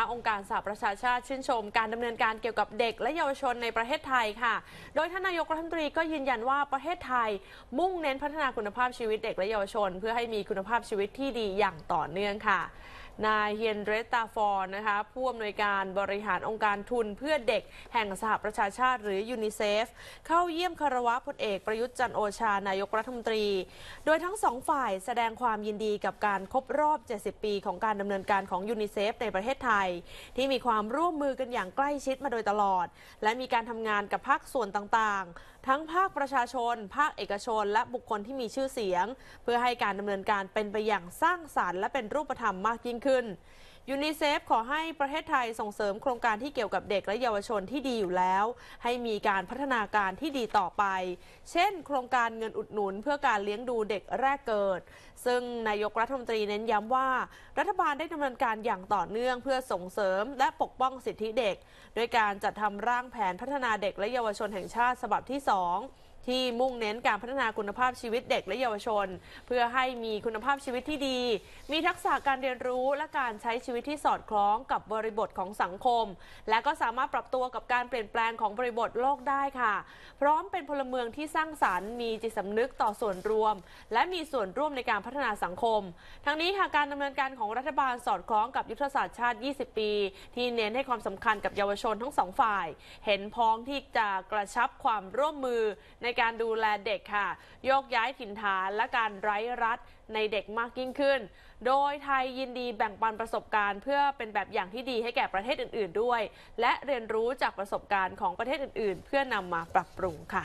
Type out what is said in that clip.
ะองค์การสหประชาชาติชื่นชมการดำเนินการเกี่ยวกับเด็กและเยาวชนในประเทศไทยค่ะ โดยท่านนายกรัฐมนตรีก็ยืนยันว่าประเทศไทยมุ่งเน้นพัฒนาคุณภาพชีวิตเด็กและเยาวชน เพื่อให้มีคุณภาพชีวิตที่ดีอย่างต่อเนื่องค่ะนายเฮียนเรตตาฟอนนะคะผู้อำนวยการบริหารองค์การทุน เพื่อเด็กแห่งสหประชาชาติหรือยูนิเซฟเข้าเยี่ยมคารวะพลเอกประยุทธ์จันโอชานายกรัฐมนตรี โดยทั้งสองฝ่ายแสดงความยินดีกับการครบรอบ 70 ปีของการดำเนินการของยูนิเซฟในประเทศไทย ที่มีความร่วมมือกันอย่างใกล้ชิดมาโดยตลอด และมีการทำงานกับภาคส่วนต่างๆ ทั้งภาคประชาชน ภาคเอกชน และบุคคลที่มีชื่อเสียง เพื่อให้การดำเนินการเป็นไปอย่างสร้างสารรค์และเป็นรูปธรรมมากยิ่งขึ้นขึ้นยูนิเซฟขอให้ประเทศไทยส่งเสริมโครงการที่เกี่ยวกับเด็กและเยาวชนที่ดีอยู่แล้ว ให้มีการพัฒนาการที่ดีต่อไป เช่นโครงการเงินอุดหนุนเพื่อการเลี้ยงดูเด็กแรกเกิด ซึ่งนายกรัฐมนตรีเน้นย้ำว่า รัฐบาลได้ดำเนินการอย่างต่อเนื่องเพื่อส่งเสริมและปกป้องสิทธิเด็ก โดยการจัดทำร่างแผนพัฒนาเด็กและเยาวชนแห่งชาติฉบับที่2ที่มุ่งเน้นการพัฒนาคุณภาพชีวิตเด็กและเยาวชน เพื่อให้มีคุณภาพชีวิตที่ดี มีทักษะการเรียนรู้และการใช้ชีวิตที่สอดคล้องกับบริบทของสังคม และก็สามารถปรับตัวกับการเปลี่ยนแปลงของบริบทโลกได้ค่ะ พร้อมเป็นพลเมืองที่สร้างสารรค์มีจิตสำนึกต่อส่วนรวม และมีส่วนร่วมในการพัฒนาสังคม ทั้งนี้ค่ะการดำเนินการของรัฐบาลสอดคล้องกับยุทธศาสตร์ชาติ 20 ปี ที่เน้นให้ความสำคัญกับเยาวชนทั้งสองฝ่าย เห็นพ้องที่จะกระชับความร่วมมือในการดูแลเด็กค่ะ โยกย้ายถิ่นฐานและการไร้รัฐในเด็กมากยิ่งขึ้น โดยไทยยินดีแบ่งปันประสบการณ์เพื่อเป็นแบบอย่างที่ดีให้แก่ประเทศอื่นๆด้วย และเรียนรู้จากประสบการณ์ของประเทศอื่นๆ เพื่อนำมาปรับปรุงค่ะ